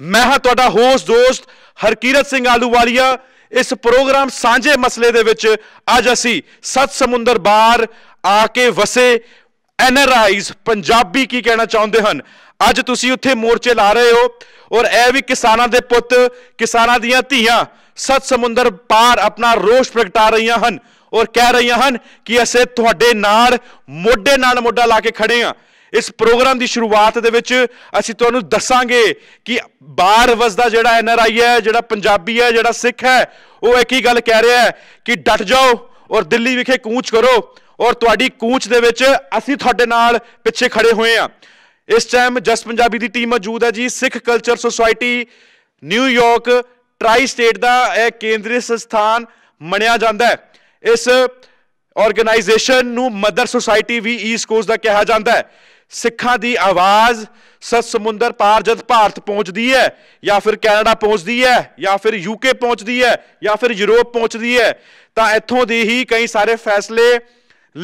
ਮੈਂ ਹਾਂ ਤੁਹਾਡਾ ਹੋਸਟ ਦੋਸਤ ਹਰਕੀਰਤ ਸਿੰਘ ਆਲੂਵਾਲੀਆ ਇਸ ਪ੍ਰੋਗਰਾਮ ਸਾਂਝੇ ਮਸਲੇ ਦੇ ਵਿੱਚ ਅੱਜ ਅਸੀਂ ਸੱਤ ਸਮੁੰਦਰ ਬਾਰ ਆ ਕੇ ਵਸੇ ਐਨਰਾਈਜ਼ ਪੰਜਾਬੀ ਕੀ ਕਹਿਣਾ ਚਾਹੁੰਦੇ ਹਨ ਅੱਜ ਤੁਸੀਂ ਉੱਥੇ ਮੋਰਚੇ ਲਾ ਰਹੇ ਹੋ ਔਰ ਇਹ ਵੀ ਕਿਸਾਨਾਂ ਦੇ ਪੁੱਤ ਕਿਸਾਨਾਂ ਦੀਆਂ ਧੀਆਂ ਸੱਤ ਸਮੁੰਦਰ ਪਾਰ ਆਪਣਾ ਰੋਸ਼ ਪ੍ਰਗਟਾ ਰਹੀਆਂ ਹਨ ਔਰ ਕਹਿ ਰਹੀਆਂ ਹਨ ਕਿ ਅਸੀਂ ਤੁਹਾਡੇ ਨਾਲ ਮੋਢੇ ਨਾਲ ਮੋਢਾ ਲਾ ਕੇ ਖੜੇ ਆ ਇਸ ਪ੍ਰੋਗਰਾਮ ਦੀ ਸ਼ੁਰੂਆਤ ਦੇ ਵਿੱਚ ਅਸੀਂ ਤੁਹਾਨੂੰ ਦੱਸਾਂਗੇ ਕਿ ਬਾਹਰ ਵਸਦਾ ਜਿਹੜਾ ਐਨਆਰਆਈ ਹੈ ਜਿਹੜਾ ਪੰਜਾਬੀ ਹੈ ਜਿਹੜਾ ਸਿੱਖ ਹੈ ਉਹ ਇੱਕ ਹੀ ਗੱਲ ਕਹਿ ਰਿਹਾ ਹੈ ਕਿ ਡਟ ਜਾਓ ਔਰ ਦਿੱਲੀ ਵਿਖੇ ਕੂਚ ਕਰੋ ਔਰ ਤੁਹਾਡੀ ਕੂਚ ਦੇ ਵਿੱਚ ਅਸੀਂ ਤੁਹਾਡੇ ਨਾਲ ਪਿੱਛੇ ਖੜੇ ਹੋਏ ਆ ਇਸ ਟਾਈਮ ਜਸ ਪੰਜਾਬੀ ਦੀ ਟੀਮ ਮੌਜੂਦ ਹੈ ਜੀ Sikh culture society New York tri state ਦਾ ਇਹ ਕੇਂਦਰੀ ਸਥਾਨ ਮੰਨਿਆ ਜਾਂਦਾ ਹੈ ਇਸ ਆਰਗੇਨਾਈਜੇਸ਼ਨ ਨੂੰ ਮਦਰ ਸੁਸਾਇਟੀ ਵੀ ਈਸਟ e ਕੋਸਟ ਦਾ ਕਿਹਾ ਜਾਂਦਾ ਹੈ ਸਿੱਖਾਂ ਦੀ ਆਵਾਜ਼ ਸਤ ਸਮੁੰਦਰ ਪਾਰ ਜਦ ਭਾਰਤ ਪਹੁੰਚਦੀ ਹੈ ਜਾਂ ਫਿਰ ਕੈਨੇਡਾ ਪਹੁੰਚਦੀ ਹੈ ਜਾਂ ਫਿਰ ਯੂਕੇ ਪਹੁੰਚਦੀ ਹੈ ਜਾਂ ਫਿਰ ਯੂਰਪ ਪਹੁੰਚਦੀ ਹੈ ਤਾਂ ਇੱਥੋਂ ਦੇ ਹੀ ਕਈ ਸਾਰੇ ਫੈਸਲੇ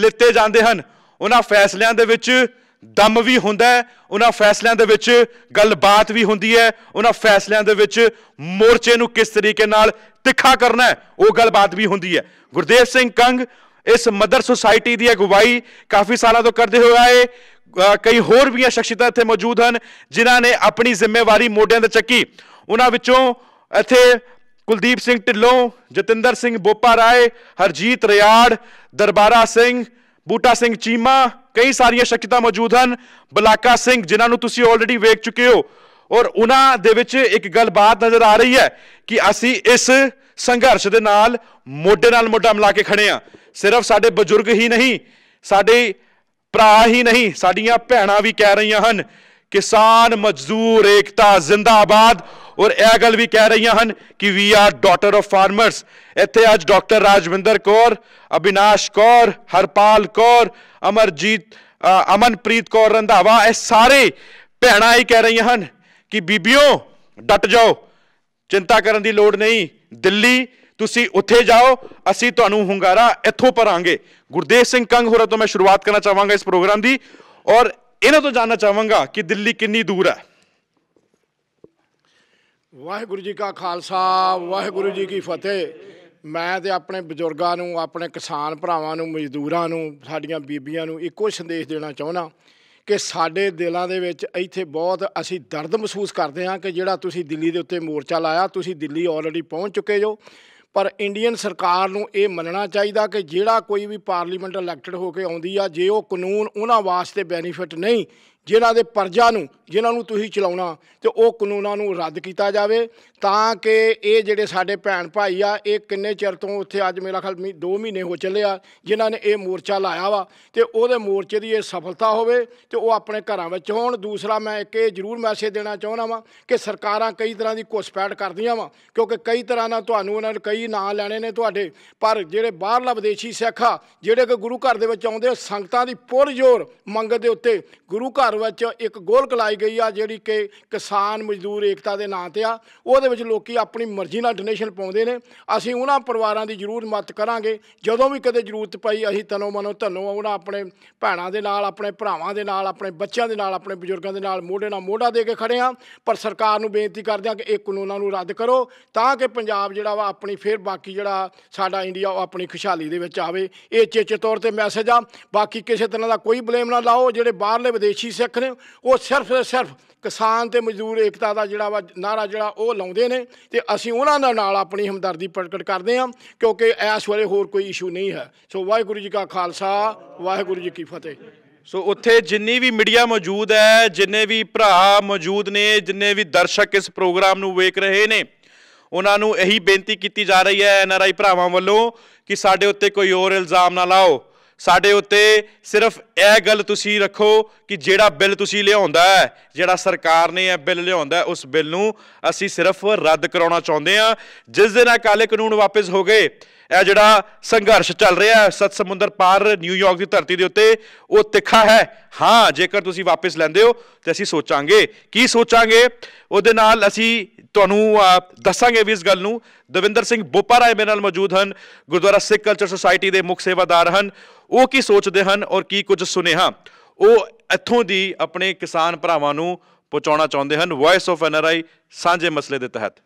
ਲਿੱਤੇ ਜਾਂਦੇ ਹਨ ਉਹਨਾਂ ਫੈਸਲਿਆਂ ਦੇ ਵਿੱਚ ਦਮ ਵੀ ਹੁੰਦਾ ਹੈ ਉਹਨਾਂ ਫੈਸਲਿਆਂ ਦੇ ਵਿੱਚ ਗੱਲਬਾਤ ਵੀ ਹੁੰਦੀ ਹੈ ਉਹਨਾਂ ਫੈਸਲਿਆਂ ਦੇ ਵਿੱਚ ਮੋਰਚੇ ਨੂੰ ਕਿਸ ਤਰੀਕੇ ਨਾਲ ਤਿੱਖਾ ਕਰਨਾ ਹੈ ਉਹ ਗੱਲਬਾਤ ਵੀ ਹੁੰਦੀ ਹੈ ਗੁਰਦੇਵ ਸਿੰਘ ਕੰਗ ਇਸ ਮਦਰ ਸੁਸਾਇਟੀ ਦੀ ਅਗਵਾਈ ਕਾਫੀ ਸਾਲਾਂ ਤੋਂ ਕਰਦੇ ਹੋਏ ਆਏ ਕਈ ਹੋਰ ਵੀ ਸ਼ਖਸੀਅਤਾਂ ਇੱਥੇ ਮੌਜੂਦ ਹਨ ਜਿਨ੍ਹਾਂ ਨੇ ਆਪਣੀ ਜ਼ਿੰਮੇਵਾਰੀ ਮੋਢਿਆਂ ਤੇ ਚੱਕੀ ਉਹਨਾਂ ਵਿੱਚੋਂ ਇੱਥੇ ਕੁਲਦੀਪ ਸਿੰਘ ਢਿੱਲੋਂ ਜਤਿੰਦਰ ਸਿੰਘ ਬੋਪਾ ਰਾਏ ਹਰਜੀਤ ਰਿਆੜ ਦਰਬਾਰਾ ਸਿੰਘ ਬੂਟਾ ਸਿੰਘ ਚੀਮਾ ਕਈ ਸਾਰੀਆਂ ਸ਼ਖਸੀਅਤਾਂ ਮੌਜੂਦ ਹਨ ਬਲਾਕਾ ਸਿੰਘ ਜਿਨ੍ਹਾਂ ਨੂੰ ਤੁਸੀਂ ਆਲਰੇਡੀ ਵੇਖ ਚੁੱਕੇ ਹੋ ਔਰ ਉਹਨਾਂ ਦੇ ਵਿੱਚ ਇੱਕ ਗੱਲ ਬਾਤ ਨਜ਼ਰ ਆ ਰਹੀ ਹੈ ਕਿ ਅਸੀਂ ਇਸ ਸੰਘਰਸ਼ ਦੇ ਨਾਲ ਮੋਢੇ ਨਾਲ ਮੋਢਾ ਮਿਲਾ ਕੇ ਖੜੇ ਆ ਸਿਰਫ ਸਾਡੇ ਬਜ਼ੁਰਗ ਹੀ ਨਹੀਂ ਸਾਡੇ ਭਰਾ ਹੀ ਨਹੀਂ ਸਾਡੀਆਂ ਭੈਣਾਂ ਵੀ ਕਹਿ ਰਹੀਆਂ ਹਨ ਕਿਸਾਨ ਮਜ਼ਦੂਰ ਏਕਤਾ ਜ਼ਿੰਦਾਬਾਦ ਔਰ ਇਹ ਗੱਲ ਵੀ ਕਹਿ ਰਹੀਆਂ ਹਨ ਕਿ we are daughter of farmers ਇੱਥੇ ਅੱਜ ਡਾਕਟਰ ਰਾਜਵਿੰਦਰ ਕੌਰ ਅਬਿਨਾਸ਼ ਕੌਰ ਹਰਪਾਲ ਕੌਰ ਅਮਰਜੀਤ ਅਮਨਪ੍ਰੀਤ ਕੌਰ ਰੰਧਾਵਾ ਇਹ ਸਾਰੇ ਭੈਣਾਂ ਹੀ ਕਹਿ ਰਹੀਆਂ ਹਨ ਕਿ ਬੀਬੀਓ ਡਟ ਜਾਓ ਚਿੰਤਾ ਕਰਨ ਦੀ ਲੋੜ ਨਹੀਂ ਦਿੱਲੀ ਤੁਸੀਂ ਉੱਥੇ ਜਾਓ ਅਸੀਂ ਤੁਹਾਨੂੰ ਹੁੰਗਾਰਾ ਇੱਥੋਂ ਭਰਾਂਗੇ ਗੁਰਦੇਵ ਸਿੰਘ ਕੰਗ ਹੋਰਾਂ ਤੋਂ ਮੈਂ ਸ਼ੁਰੂਆਤ ਕਰਨਾ ਚਾਹਾਂਗਾ ਇਸ ਪ੍ਰੋਗਰਾਮ ਦੀ ਔਰ ਇਹਨਾਂ ਤੋਂ ਜਾਨਣਾ ਚਾਹਾਂਗਾ ਕਿ ਦਿੱਲੀ ਕਿੰਨੀ ਦੂਰ ਹੈ ਵਾਹਿਗੁਰੂ ਜੀ ਕਾ ਖਾਲਸਾ ਵਾਹਿਗੁਰੂ ਜੀ ਕੀ ਫਤਿਹ ਮੈਂ ਤੇ ਆਪਣੇ ਬਜ਼ੁਰਗਾਂ ਨੂੰ ਆਪਣੇ ਕਿਸਾਨ ਭਰਾਵਾਂ ਨੂੰ ਮਜ਼ਦੂਰਾਂ ਨੂੰ ਸਾਡੀਆਂ ਬੀਬੀਆਂ ਨੂੰ ਇੱਕੋ ਸੰਦੇਸ਼ ਦੇਣਾ ਚਾਹੁੰਦਾ ਕਿ ਸਾਡੇ ਦਿਲਾਂ ਦੇ ਵਿੱਚ ਇੱਥੇ ਬਹੁਤ ਅਸੀਂ ਦਰਦ ਮਹਿਸੂਸ ਕਰਦੇ ਹਾਂ ਕਿ ਜਿਹੜਾ ਤੁਸੀਂ ਦਿੱਲੀ ਦੇ ਉੱਤੇ ਮੋਰਚਾ ਲਾਇਆ ਤੁਸੀਂ ਦਿੱਲੀ ਆਲਰੇਡੀ ਪਹੁੰਚ ਚੁੱਕੇ ਜੋ ਪਰ ਇੰਡੀਅਨ ਸਰਕਾਰ ਨੂੰ ਇਹ ਮੰਨਣਾ ਚਾਹੀਦਾ ਕਿ ਜਿਹੜਾ ਕੋਈ ਵੀ ਪਾਰਲੀਮੈਂਟ ਇਲੈਕਟਡ ਹੋ ਕੇ ਆਉਂਦੀ ਆ ਜੇ ਉਹ ਕਾਨੂੰਨ ਉਹਨਾਂ ਵਾਸਤੇ ਬੈਨੀਫਿਟ ਨਹੀਂ ਜਿਨ੍ਹਾਂ ਦੇ ਪਰਜਾ ਨੂੰ ਜਿਨ੍ਹਾਂ ਨੂੰ ਤੁਸੀਂ ਚਲਾਉਣਾ ਤੇ ਉਹ ਕਾਨੂੰਨਾਂ ਨੂੰ ਰੱਦ ਕੀਤਾ ਜਾਵੇ ਤਾਂ ਕਿ ਇਹ ਜਿਹੜੇ ਸਾਡੇ ਭੈਣ ਭਾਈ ਆ ਇਹ ਕਿੰਨੇ ਚਿਰ ਤੋਂ ਉੱਥੇ ਅੱਜ ਮੇਰਾ ਖਿਆਲ 2 ਮਹੀਨੇ ਹੋ ਚੱਲੇ ਆ ਜਿਨ੍ਹਾਂ ਨੇ ਇਹ ਮੋਰਚਾ ਲਾਇਆ ਵਾ ਤੇ ਉਹਦੇ ਮੋਰਚੇ ਦੀ ਇਹ ਸਫਲਤਾ ਹੋਵੇ ਤੇ ਉਹ ਆਪਣੇ ਘਰਾਂ ਵਿੱਚ ਹੋਣ ਦੂਸਰਾ ਮੈਂ ਇੱਕ ਇਹ ਜ਼ਰੂਰ ਮੈਸੇਜ ਦੇਣਾ ਚਾਹੁੰਦਾ ਵਾਂ ਕਿ ਸਰਕਾਰਾਂ ਕਈ ਤਰ੍ਹਾਂ ਦੀ ਕੋਸਪੈਟ ਕਰਦੀਆਂ ਵਾਂ ਕਿਉਂਕਿ ਕਈ ਤਰ੍ਹਾਂ ਨਾਲ ਤੁਹਾਨੂੰ ਉਹਨਾਂ ਨੇ ਕਈ ਨਾਂ ਲੈਣੇ ਨੇ ਤੁਹਾਡੇ ਪਰ ਜਿਹੜੇ ਬਾਹਰਲਾ ਵਿਦੇਸ਼ੀ ਸਿੱਖ ਆ ਜਿਹੜੇ ਕਿ ਗੁਰੂ ਘਰ ਦੇ ਵਿੱਚ ਆਉਂਦੇ ਸੰਗਤਾਂ ਦੀ ਪੁਰਜੋਰ ਮੰਗਤ ਦੇ ਉੱਤੇ ਗੁਰੂ ਘਰ ਵਿੱਚ ਇੱਕ ਗੋਲਕ ਲਾਈ ਗਈ ਆ ਜਿਹੜੀ ਕਿ ਕਿਸਾਨ ਮਜ਼ਦੂਰ ਏਕਤਾ ਦੇ ਨਾਂ ਤੇ ਆ ਉਹਦੇ ਵਿੱਚ ਲੋਕੀ ਆਪਣੀ ਮਰਜ਼ੀ ਨਾਲ ਡੋਨੇਸ਼ਨ ਪਾਉਂਦੇ ਨੇ ਅਸੀਂ ਉਹਨਾਂ ਪਰਿਵਾਰਾਂ ਦੀ ਜ਼ਰੂਰ ਮਦਦ ਕਰਾਂਗੇ ਜਦੋਂ ਵੀ ਕਦੇ ਜ਼ਰੂਰਤ ਪਈ ਅਸੀਂ ਤਨੋਂ ਮਨੋਂ ਧੰਨੋਂ ਉਹਨਾਂ ਆਪਣੇ ਭੈਣਾਂ ਦੇ ਨਾਲ ਆਪਣੇ ਭਰਾਵਾਂ ਦੇ ਨਾਲ ਆਪਣੇ ਬੱਚਿਆਂ ਦੇ ਨਾਲ ਆਪਣੇ ਬਜ਼ੁਰਗਾਂ ਦੇ ਨਾਲ ਮੋਢੇ ਨਾਲ ਮੋਢਾ ਦੇ ਕੇ ਖੜੇ ਆ ਪਰ ਸਰਕਾਰ ਨੂੰ ਬੇਨਤੀ ਕਰਦੇ ਆ ਕਿ ਇਹ ਕਾਨੂੰਨਾਂ ਨੂੰ ਰੱਦ ਕਰੋ ਤਾਂ ਕਿ ਪੰਜਾਬ ਜਿਹੜਾ ਵਾ ਆਪਣੀ ਫੇਰ ਬਾਕੀ ਜਿਹੜਾ ਸਾਡਾ ਇੰਡੀਆ ਉਹ ਆਪਣੀ ਖੁਸ਼ਹਾਲੀ ਦੇ ਵਿੱਚ ਆਵੇ ਇਹ ਚੇਚੇ ਤੌਰ ਤੇ ਮੈਸੇਜ ਆ ਬਾਕੀ ਕਿਸੇ ਤਰ੍ਹਾਂ ਦਾ ਕੋਈ ਬਲੇਮ ਨਾ ਲਾਓ ਜਿਹੜੇ ਬਾਹਰਲੇ ਵਿਦੇਸ਼ੀ ਹੋ ਉਹ ਸਿਰਫ ਸਿਰਫ ਕਿਸਾਨ ਤੇ ਮਜ਼ਦੂਰ ਏਕਤਾ ਦਾ ਜਿਹੜਾ ਵਾ ਨਾਰਾ ਜਿਹੜਾ ਉਹ ਲਾਉਂਦੇ ਨੇ ਤੇ ਅਸੀਂ ਉਹਨਾਂ ਦਾ ਨਾਲ ਆਪਣੀ ਹਮਦਰਦੀ ਪ੍ਰਗਟ ਕਰਦੇ ਹਾਂ ਕਿਉਂਕਿ ਇਸ ਵੇਲੇ ਹੋਰ ਕੋਈ ਇਸ਼ੂ ਨਹੀਂ ਹੈ ਸੋ ਵਾਹਿਗੁਰੂ ਜੀ ਕਾ ਖਾਲਸਾ ਵਾਹਿਗੁਰੂ ਜੀ ਕੀ ਫਤਿਹ ਸੋ ਉੱਥੇ ਜਿੰਨੀ ਵੀ ਮੀਡੀਆ ਮੌਜੂਦ ਹੈ ਜਿੰਨੇ ਵੀ ਭਰਾ ਮੌਜੂਦ ਨੇ ਜਿੰਨੇ ਵੀ ਦਰਸ਼ਕ ਇਸ ਪ੍ਰੋਗਰਾਮ ਨੂੰ ਵੇਖ ਰਹੇ ਨੇ ਉਹਨਾਂ ਨੂੰ ਇਹੀ ਬੇਨਤੀ ਕੀਤੀ ਜਾ ਰਹੀ ਹੈ ਐਨਆਰਆਈ ਭਰਾਵਾਂ ਵੱਲੋਂ ਕਿ ਸਾਡੇ ਉੱਤੇ ਕੋਈ ਹੋਰ ਇਲਜ਼ਾਮ ਨਾ ਲਾਓ ਸਾਡੇ ਉੱਤੇ ਸਿਰਫ ਇਹ ਗੱਲ ਤੁਸੀਂ ਰੱਖੋ ਕਿ ਜਿਹੜਾ ਬਿੱਲ ਤੁਸੀਂ ਲਿਆਉਂਦਾ ਹੈ ਜਿਹੜਾ ਸਰਕਾਰ ਨੇ ਇਹ ਬਿੱਲ ਲਿਆਉਂਦਾ ਉਸ ਬਿੱਲ ਨੂੰ ਅਸੀਂ ਸਿਰਫ ਰੱਦ ਕਰਾਉਣਾ ਚਾਹੁੰਦੇ ਆ ਜਿਸ ਦਿਨ ਆ ਕਾਲੇ ਕਾਨੂੰਨ ਵਾਪਸ ਹੋ ਗਏ ਇਹ ਜਿਹੜਾ ਸੰਘਰਸ਼ ਚੱਲ ਰਿਹਾ ਹੈ ਸਤ ਸਮੁੰਦਰ ਪਾਰ ਨਿਊਯਾਰਕ ਦੀ ਧਰਤੀ ਦੇ ਉੱਤੇ ਉਹ ਤਿੱਖਾ ਹੈ ਹਾਂ ਜੇਕਰ ਤੁਸੀਂ ਵਾਪਸ ਲੈਂਦੇ ਹੋ ਤੇ ਅਸੀਂ ਸੋਚਾਂਗੇ ਕੀ ਸੋਚਾਂਗੇ ਉਹਦੇ ਨਾਲ ਅਸੀਂ ਤੁਹਾਨੂੰ ਦੱਸਾਂਗੇ ਵੀ ਇਸ ਗੱਲ ਨੂੰ ਦਵਿੰਦਰ ਸਿੰਘ ਬੋਪਾਰਾਏ ਮੇਰੇ ਨਾਲ ਮੌਜੂਦ ਹਨ ਗੁਰਦੁਆਰਾ ਸਿੱਖ ਕਲਚਰ ਸੁਸਾਇਟੀ ਦੇ ਮੁੱਖ ਸੇਵਾਦਾਰ ਹਨ ਉਹ ਕੀ ਸੋਚਦੇ ਹਨ ਔਰ ਕੀ ਕੁਝ ਸੁਨੇਹਾ ਉਹ ਇੱਥੋਂ ਦੀ ਆਪਣੇ ਕਿਸਾਨ ਭਰਾਵਾਂ ਨੂੰ ਪਹੁੰਚਾਉਣਾ ਚਾਹੁੰਦੇ ਹਨ ਵੌਇਸ ਆਫ ਐਨਆਰਆਈ ਸਾਂਝੇ ਮਸਲੇ ਦੇ ਤਹਿਤ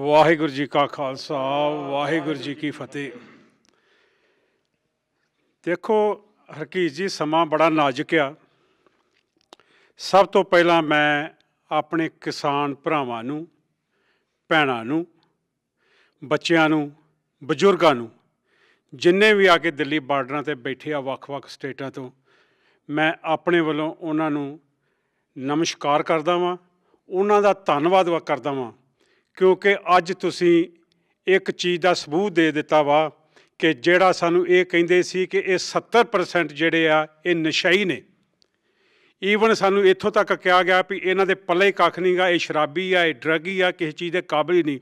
ਵਾਹਿਗੁਰੂ ਜੀ ਕਾ ਖਾਲਸਾ ਵਾਹਿਗੁਰੂ ਜੀ ਕੀ ਫਤਿਹ ਦੇਖੋ ਹਰਕੀਤ ਜੀ ਸਮਾਂ ਬੜਾ ਨਾਜ਼ੁਕ ਆ ਸਭ ਤੋਂ ਪਹਿਲਾਂ ਮੈਂ ਆਪਣੇ ਕਿਸਾਨ ਭਰਾਵਾਂ ਨੂੰ ਭੈਣਾਂ ਨੂੰ ਬੱਚਿਆਂ ਨੂੰ ਬਜ਼ੁਰਗਾਂ ਨੂੰ ਜਿੰਨੇ ਵੀ ਆ ਕੇ ਦਿੱਲੀ ਬਾਰਡਰਾਂ ਤੇ ਬੈਠੇ ਆ ਵੱਖ-ਵੱਖ ਸਟੇਟਾਂ ਤੋਂ ਮੈਂ ਆਪਣੇ ਵੱਲੋਂ ਉਹਨਾਂ ਨੂੰ ਨਮਸਕਾਰ ਕਰਦਾ ਵਾਂ ਉਹਨਾਂ ਦਾ ਧੰਨਵਾਦ ਕਰਦਾ ਵਾਂ ਕਿਉਂਕਿ ਅੱਜ ਤੁਸੀਂ ਇੱਕ ਚੀਜ਼ ਦਾ ਸਬੂਤ ਦੇ ਦਿੱਤਾ ਵਾ ਕਿ ਜਿਹੜਾ ਸਾਨੂੰ ਇਹ ਕਹਿੰਦੇ ਸੀ ਕਿ ਇਹ 70% ਜਿਹੜੇ ਆ ਇਹ ਨਸ਼ਈ ਨੇ ਈਵਨ ਸਾਨੂੰ ਇੱਥੋਂ ਤੱਕ ਕਿਹਾ ਗਿਆ ਵੀ ਇਹਨਾਂ ਦੇ ਪੱਲੇ ਕੱਖ ਨਹੀਂਗਾ ਇਹ ਸ਼ਰਾਬੀ ਆ ਇਹ ਡਰੱਗੀ ਆ ਕਿਸੇ ਚੀਜ਼ ਦੇ ਕਾਬਿਲ ਹੀ ਨਹੀਂ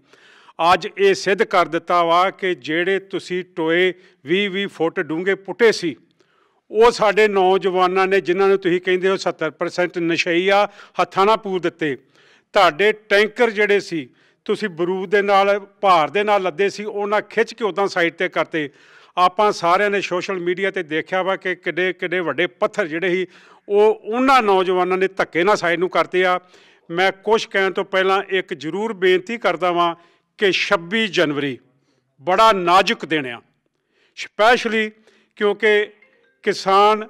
ਅੱਜ ਇਹ ਸਿੱਧ ਕਰ ਦਿੱਤਾ ਵਾ ਕਿ ਜਿਹੜੇ ਤੁਸੀਂ ਟੋਏ 20 20 ਫੁੱਟ ਡੂੰਗੇ ਪੁੱਟੇ ਸੀ ਉਹ ਸਾਡੇ ਨੌਜਵਾਨਾਂ ਨੇ ਜਿਨ੍ਹਾਂ ਨੂੰ ਤੁਸੀਂ ਕਹਿੰਦੇ ਹੋ 70% ਨਸ਼ਈ ਆ ਹੱਥਾਂ ਨਾਲ ਪੂਰ ਦਿੱਤੇ ਤੁਹਾਡੇ ਟੈਂਕਰ ਜਿਹੜੇ ਸੀ ਤੁਸੀਂ ਬਰੂਦ ਦੇ ਨਾਲ ਭਾਰ ਦੇ ਨਾਲ ਲੱਦੇ ਸੀ ਉਹਨਾਂ ਖਿੱਚ ਕੇ ਉਦਾਂ ਸਾਈਡ ਤੇ ਕਰਤੇ ਆਪਾਂ ਸਾਰਿਆਂ ਨੇ ਸੋਸ਼ਲ ਮੀਡੀਆ ਤੇ ਦੇਖਿਆ ਵਾ ਕਿ ਕਿੱਡੇ ਕਿੱਡੇ ਵੱਡੇ ਪੱਥਰ ਜਿਹੜੇ ਸੀ ਉਹ ਉਹਨਾਂ ਨੌਜਵਾਨਾਂ ਨੇ ਧੱਕੇ ਨਾਲ ਸਾਈਡ ਨੂੰ ਕਰਤੇ ਆ ਮੈਂ ਕੁਝ ਕਹਿਣ ਤੋਂ ਪਹਿਲਾਂ ਇੱਕ ਜ਼ਰੂਰ ਬੇਨਤੀ ਕਰਦਾ ਵਾਂ ਕਿ 26 ਜਨਵਰੀ ਬੜਾ ਨਾਜ਼ੁਕ ਦਿਨ ਆ ਸਪੈਸ਼ਲੀ ਕਿਉਂਕਿ ਕਿਸਾਨ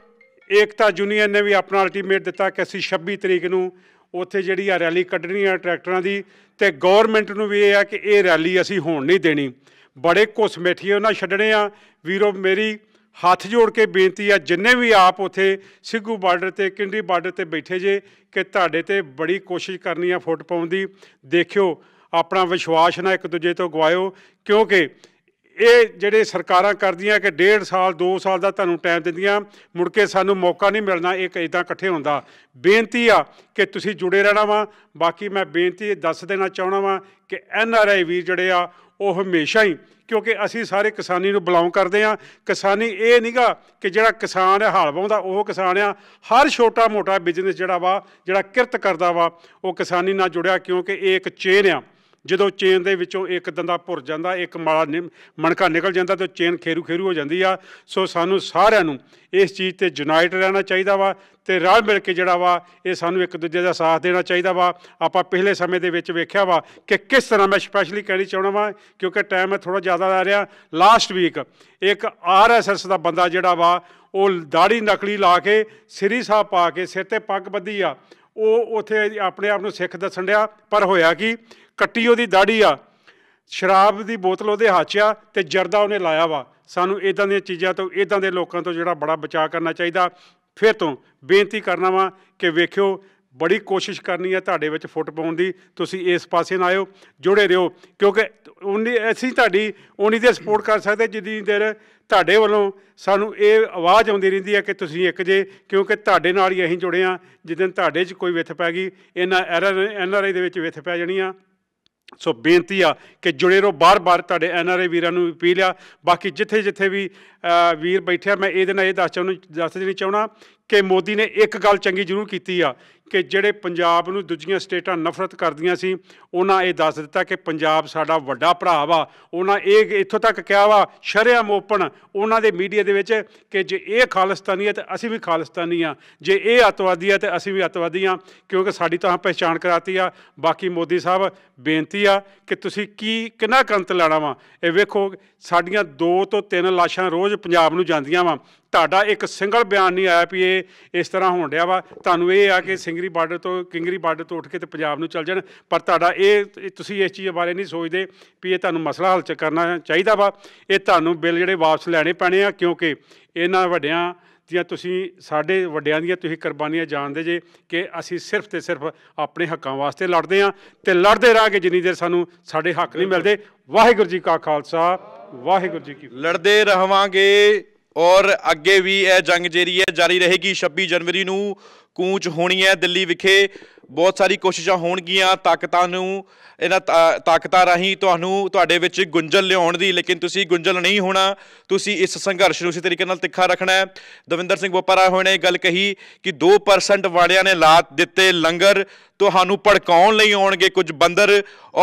ਏਕਤਾ ਯੂਨੀਅਨ ਨੇ ਵੀ ਆਪਣਾ ਅਲਟੀਮੇਟ ਦਿੱਤਾ ਕਿ ਅਸੀਂ 26 ਤਰੀਕ ਨੂੰ ਉੱਥੇ ਜਿਹੜੀ ਆ ਰੈਲੀ ਕੱਢਣੀ ਆ ਟਰੈਕਟਰਾਂ ਦੀ ਤੇ ਗਵਰਨਮੈਂਟ ਨੂੰ ਵੀ ਇਹ ਆ ਕਿ ਇਹ ਰੈਲੀ ਅਸੀਂ ਹੋਣ ਨਹੀਂ ਦੇਣੀ ਬੜੇ ਮਿੱਠੀ ਉਹਨਾਂ ਛੱਡਣੇ ਆ ਵੀਰੋ ਮੇਰੀ ਹੱਥ ਜੋੜ ਕੇ ਬੇਨਤੀ ਆ ਜਿੰਨੇ ਵੀ ਆਪ ਉਥੇ ਸਿੱਗੂ ਬਾਰਡਰ ਤੇ ਕਿੰਡੀ ਬਾਰਡਰ ਤੇ ਬੈਠੇ ਜੇ ਕਿ ਤੁਹਾਡੇ ਤੇ ਬੜੀ ਕੋਸ਼ਿਸ਼ ਕਰਨੀ ਆ ਫੁੱਟ ਪਾਉਣ ਦੀ ਦੇਖਿਓ ਆਪਣਾ ਵਿਸ਼ਵਾਸ ਨਾ ਇੱਕ ਦੂਜੇ ਤੋਂ ਗਵਾਇਓ ਕਿਉਂਕਿ ਇਹ ਜਿਹੜੇ ਸਰਕਾਰਾਂ ਕਰਦੀਆਂ ਕਿ ਡੇਢ ਸਾਲ 2 ਸਾਲ ਦਾ ਤੁਹਾਨੂੰ ਟਾਈਮ ਦਿੰਦੀਆਂ ਮੁੜ ਕੇ ਸਾਨੂੰ ਮੌਕਾ ਨਹੀਂ ਮਿਲਣਾ ਇਹ ਇਦਾਂ ਇਕੱਠੇ ਹੁੰਦਾ ਬੇਨਤੀ ਆ ਕਿ ਤੁਸੀਂ ਜੁੜੇ ਰਹਿਣਾ ਵਾ ਬਾਕੀ ਮੈਂ ਬੇਨਤੀ ਦੱਸ ਦੇਣਾ ਚਾਹਣਾ ਵਾ ਕਿ ਐਨ ਆਰ ਆਈ ਵੀ ਜਿਹੜੇ ਆ ਉਹ ਹਮੇਸ਼ਾ ਹੀ ਕਿਉਂਕਿ ਅਸੀਂ ਸਾਰੇ ਕਿਸਾਨੀ ਨੂੰ ਬਲੌਂਗ ਕਰਦੇ ਆ ਕਿਸਾਨੀ ਇਹ ਨਹੀਂਗਾ ਕਿ ਜਿਹੜਾ ਕਿਸਾਨ ਹੈ ਹਾਲ ਵਾਉਂਦਾ ਉਹ ਕਿਸਾਨ ਆ ਹਰ ਛੋਟਾ ਮੋਟਾ ਬਿਜ਼ਨਸ ਜਿਹੜਾ ਵਾ ਜਿਹੜਾ ਕਿਰਤ ਕਰਦਾ ਵਾ ਉਹ ਕਿਸਾਨੀ ਨਾਲ ਜੁੜਿਆ ਕਿਉਂਕਿ ਇਹ ਇੱਕ ਚੇਨ ਆ ਜਦੋਂ ਚੇਨ ਦੇ ਵਿੱਚੋਂ ਇੱਕ ਦੰਦਾ ਭੁਰ ਜਾਂਦਾ ਇੱਕ ਮਾਲਾ ਮਣਕਾ ਨਿਕਲ ਜਾਂਦਾ ਤੇ ਚੇਨ ਖੇਰੂ ਖੇਰੂ ਹੋ ਜਾਂਦੀ ਆ ਸੋ ਸਾਨੂੰ ਸਾਰਿਆਂ ਨੂੰ ਇਸ ਚੀਜ਼ ਤੇ ਯੂਨਾਈਟ ਰਹਿਣਾ ਚਾਹੀਦਾ ਵਾ ਤੇ ਰਲ ਮਿਲ ਕੇ ਜਿਹੜਾ ਵਾ ਇਹ ਸਾਨੂੰ ਇੱਕ ਦੂਜੇ ਦਾ ਸਾਥ ਦੇਣਾ ਚਾਹੀਦਾ ਵਾ ਆਪਾਂ ਪਿਛਲੇ ਸਮੇਂ ਦੇ ਵਿੱਚ ਵੇਖਿਆ ਵਾ ਕਿ ਕਿਸ ਤਰ੍ਹਾਂ ਮੈਂ ਸਪੈਸ਼ਲੀ ਕਹਿਣੀ ਚਾਹਣਾ ਵਾ ਕਿਉਂਕਿ ਟਾਈਮ ਹੈ ਥੋੜਾ ਜ਼ਿਆਦਾ ਆ ਰਿਹਾ ਲਾਸਟ ਵੀਕ ਇੱਕ ਆਰਐਸਐਸ ਦਾ ਬੰਦਾ ਜਿਹੜਾ ਵਾ ਉਹ ਦਾੜੀ ਨਕਲੀ ਲਾ ਕੇ ਸ੍ਰੀ ਸਾਹਿਬ ਪਾ ਕੇ ਸਿਰ ਤੇ ਪੱਗ ਬੱਧੀ ਆ ਉਹ ਉਥੇ ਆਪਣੇ ਆਪ ਨੂੰ ਸਿੱਖ ਦੱਸਣ ਡਿਆ ਪਰ ਹੋਇਆ ਕਿ ਕੱਟੀ ਉਹਦੀ ਦਾੜੀ ਆ ਸ਼ਰਾਬ ਦੀ ਬੋਤਲ ਉਹਦੇ ਹੱਥ 'ਚ ਆ ਤੇ ਜਰਦਾ ਉਹਨੇ ਲਾਇਆ ਵਾ ਸਾਨੂੰ ਇਦਾਂ ਦੀਆਂ ਚੀਜ਼ਾਂ ਤੋਂ ਇਦਾਂ ਦੇ ਲੋਕਾਂ ਤੋਂ ਜਿਹੜਾ ਬੜਾ ਬਚਾਅ ਕਰਨਾ ਚਾਹੀਦਾ ਫਿਰ ਤੋਂ ਬੇਨਤੀ ਕਰਨਾ ਵਾ ਕਿ ਵੇਖਿਓ ਬੜੀ ਕੋਸ਼ਿਸ਼ ਕਰਨੀ ਆ ਤੁਹਾਡੇ ਵਿੱਚ ਫੁੱਟ ਪਾਉਣ ਦੀ ਤੁਸੀਂ ਇਸ ਪਾਸੇ ਨਾ ਆਇਓ ਜੁੜੇ ਰਹੋ ਕਿਉਂਕਿ ਉਨੀ ਅਸੀਂ ਤੁਹਾਡੀ ਉਨੀ ਦੇ ਸਪੋਰਟ ਕਰ ਸਕਦੇ ਜਿੰਨੀ ਦੇਰ ਤੁਹਾਡੇ ਵੱਲੋਂ ਸਾਨੂੰ ਇਹ ਆਵਾਜ਼ ਆਉਂਦੀ ਰਹਿੰਦੀ ਹੈ ਕਿ ਤੁਸੀਂ ਇੱਕ ਜੇ ਕਿਉਂਕਿ ਤੁਹਾਡੇ ਨਾਲ ਹੀ ਅਸੀਂ ਜੁੜੇ ਆ ਜਿੱਦਨ ਤੁਹਾਡੇ 'ਚ ਕੋਈ ਵਿਥ ਪੈ ਗਈ ਇਹਨਾਂ ਐਨ ਆਰ ਆਈ ਦੇ ਵਿੱਚ ਵਿਥ ਪੈ ਜਾਣੀ ਆ ਸੋ ਬੇਨਤੀ ਆ ਕਿ ਜੁੜੇ ਰੋ ਬਾਰ-ਬਾਰ ਤੁਹਾਡੇ ਐਨਆਰਏ ਵੀਰਾਂ ਨੂੰ ਅਪੀਲ ਆ ਬਾਕੀ ਜਿੱਥੇ-ਜਿੱਥੇ ਵੀ ਵੀਰ ਬੈਠਿਆ ਮੈਂ ਇਹਦੇ ਨਾਲ ਇਹ ਦੱਸ ਚਾਹੁੰਦਾ ਦੱਸ ਦੇਣੀ ਚਾਹਣਾ ਕਿ ਮੋਦੀ ਨੇ ਇੱਕ ਗੱਲ ਚੰਗੀ ਜ਼ਰੂਰ ਕੀਤੀ ਆ ਕਿ ਜਿਹੜੇ ਪੰਜਾਬ ਨੂੰ ਦੂਜੀਆਂ ਸਟੇਟਾਂ ਨਫ਼ਰਤ ਕਰਦੀਆਂ ਸੀ ਉਹਨਾਂ ਇਹ ਦੱਸ ਦਿੱਤਾ ਕਿ ਪੰਜਾਬ ਸਾਡਾ ਵੱਡਾ ਭਰਾ ਵਾ ਉਹਨਾਂ ਇਹ ਇੱਥੋਂ ਤੱਕ ਕਿਹਾ ਵਾ ਸ਼ਰਿਆਮ ਓਪਨ ਉਹਨਾਂ ਦੇ ਮੀਡੀਆ ਦੇ ਵਿੱਚ ਕਿ ਜੇ ਇਹ ਖਾਲਿਸਤਾਨੀ ਹੈ ਤੇ ਅਸੀਂ ਵੀ ਖਾਲਿਸਤਾਨੀ ਆ ਜੇ ਇਹ ਅਤਵਾਦੀ ਹੈ ਤੇ ਅਸੀਂ ਵੀ ਅਤਵਾਦੀ ਆ ਕਿਉਂਕਿ ਸਾਡੀ ਤਾਂ ਪਛਾਣ ਕਰਾਤੀ ਆ ਬਾਕੀ ਮੋਦੀ ਸਾਹਿਬ ਬੇਨਤੀ ਆ ਕਿ ਤੁਸੀਂ ਕੀ ਕਿੰਨਾ ਕੰਤ ਲੈਣਾ ਵਾ ਇਹ ਵੇਖੋ ਸਾਡੀਆਂ 2 ਤੋਂ 3 ਲਾਸ਼ਾਂ ਰੋਜ਼ ਪੰਜਾਬ ਨੂੰ ਜਾਂਦੀਆਂ ਵਾ ਤੁਹਾਡਾ ਇੱਕ ਸਿੰਗਲ ਬਿਆਨ ਨਹੀਂ ਆਇਆ ਵੀ ਇਹ ਇਸ ਤਰ੍ਹਾਂ ਹੋਣ ਡਿਆ ਵਾ ਤੁਹਾਨੂੰ ਇਹ ਆ ਕਿ ਕਿੰਗਰੀ ਬਾਰਡਰ ਤੋਂ ਕਿੰਗਰੀ ਬਾਰਡਰ ਤੋਂ ਉੱਠ ਕੇ ਤੇ ਪੰਜਾਬ ਨੂੰ ਚੱਲ ਜਾਣ ਪਰ ਤੁਹਾਡਾ ਇਹ ਤੁਸੀਂ ਇਸ ਚੀਜ਼ ਬਾਰੇ ਨਹੀਂ ਸੋਚਦੇ ਵੀ ਇਹ ਤੁਹਾਨੂੰ ਮਸਲਾ ਹੱਲ ਚ ਕਰਨਾ ਚਾਹੀਦਾ ਵਾ ਇਹ ਤੁਹਾਨੂੰ ਬਿੱਲ ਜਿਹੜੇ ਵਾਪਸ ਲੈਣੇ ਪੈਣੇ ਆ ਕਿਉਂਕਿ ਇਹਨਾਂ ਵੱਡਿਆਂ ਦੀਆਂ ਤੁਸੀਂ ਸਾਡੇ ਵੱਡਿਆਂ ਦੀਆਂ ਤੁਸੀਂ ਕੁਰਬਾਨੀਆਂ ਜਾਣਦੇ ਜੇ ਕਿ ਅਸੀਂ ਸਿਰਫ ਤੇ ਸਿਰਫ ਆਪਣੇ ਹੱਕਾਂ ਵਾਸਤੇ ਲੜਦੇ ਆ ਤੇ ਲੜਦੇ ਰਹਾਂਗੇ ਜਿੰਨੀ ਦੇਰ ਸਾਨੂੰ ਸਾਡੇ ਹੱਕ ਨਹੀਂ ਮਿਲਦੇ ਵਾਹਿਗੁਰੂ ਜੀ ਕਾ ਖਾਲਸਾ ਵਾਹਿਗੁਰੂ ਜੀ ਕੀ ਲੜਦੇ ਰਹਾਂਗੇ ਔਰ ਅੱਗੇ ਵੀ ਇਹ ਜੰਗ ਜਿਹੜੀ ਹੈ ਜਾਰੀ ਰਹੇਗੀ 26 ਜਨਵਰੀ ਨੂੰ ਕੂਚ ਹੋਣੀ ਹੈ ਦਿੱਲੀ ਵਿਖੇ ਬਹੁਤ ਸਾਰੀ ਕੋਸ਼ਿਸ਼ਾਂ ਹੋਣਗੀਆਂ ਤਾਕਤਾਂ ਨੂੰ ਇਹਨਾਂ ਤਾਕਤਾਂ ਰਾਹੀਂ ਤੁਹਾਨੂੰ ਤੁਹਾਡੇ ਵਿੱਚ ਗੁੰਝਲ ਲਿਆਉਣ ਦੀ ਲੇਕਿਨ ਤੁਸੀਂ ਗੁੰਝਲ ਨਹੀਂ ਹੋਣਾ ਤੁਸੀਂ ਇਸ ਸੰਘਰਸ਼ ਨੂੰ ਉਸੇ ਤਰੀਕੇ ਨਾਲ ਤਿੱਖਾ ਰੱਖਣਾ ਹੈ ਦਵਿੰਦਰ ਸਿੰਘ ਬੋਪਾਰਾ ਹੋਣੇ ਗੱਲ ਕਹੀ ਕਿ 2% ਵਾਲਿਆਂ ਨੇ ਲਾਤ ਦਿੱਤੇ ਲੰਗਰ ਤੁਹਾਨੂੰ ਭੜਕਾਉਣ ਲਈ ਆਉਣਗੇ ਕੁਝ ਬੰਦਰ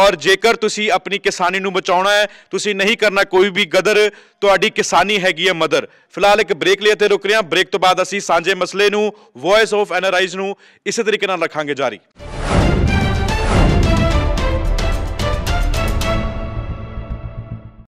ਔਰ ਜੇਕਰ ਤੁਸੀਂ ਆਪਣੀ ਕਿਸਾਨੀ ਨੂੰ ਬਚਾਉਣਾ ਹੈ ਤੁਸੀਂ ਨਹੀਂ ਕਰਨਾ ਕੋਈ ਵੀ ਗਦਰ ਤੁਹਾਡੀ ਕਿਸਾਨੀ ਹੈਗੀ ਹੈ ਮਦਰ ਫਿਲਹਾਲ ਇੱਕ ਬ੍ਰੇਕ ਲਈ ਤੇ ਰੁਕ ਰਿਹਾ ਬ੍ਰੇਕ ਤੋਂ ਬਾਅਦ ਅਸੀਂ ਸਾਂਝੇ ਮਸਲੇ ਨੂੰ ਵੌਇਸ ਆਫ ਐਨਰਾਈਜ਼ ਨੂੰ ਇਸੇ ਤਰੀਕੇ ਨਾਲ ਰੱਖਾਂਗੇ ਜਾਰੀ